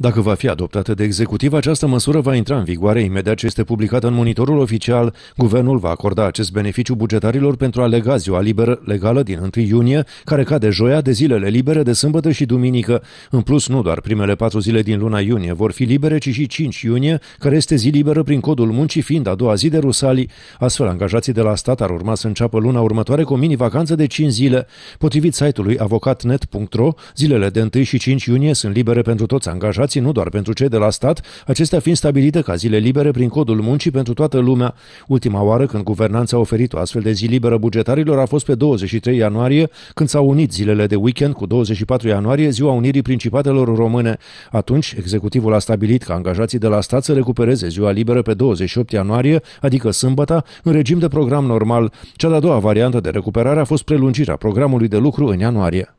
Dacă va fi adoptată de executiv, această măsură va intra în vigoare imediat ce este publicată în monitorul oficial. Guvernul va acorda acest beneficiu bugetarilor pentru a lega ziua liberă legală din 1 iunie, care cade joia de zilele libere de sâmbătă și duminică. În plus, nu doar primele patru zile din luna iunie vor fi libere, ci și 5 iunie, care este zi liberă prin codul muncii fiind a doua zi de Rusali. Astfel, angajații de la stat ar urma să înceapă luna următoare cu mini-vacanță de 5 zile. Potrivit site-ului avocatnet.ro, zilele de 1 și 5 iunie sunt libere pentru toți angajații alocații nu doar pentru cei de la stat, acestea fiind stabilite ca zile libere prin codul muncii pentru toată lumea. Ultima oară când guvernanța a oferit o astfel de zi liberă bugetarilor a fost pe 23 ianuarie, când s-au unit zilele de weekend cu 24 ianuarie, ziua unirii principatelor române. Atunci, executivul a stabilit ca angajații de la stat să recupereze ziua liberă pe 28 ianuarie, adică sâmbătă, în regim de program normal. Cea de-a doua variantă de recuperare a fost prelungirea programului de lucru în ianuarie.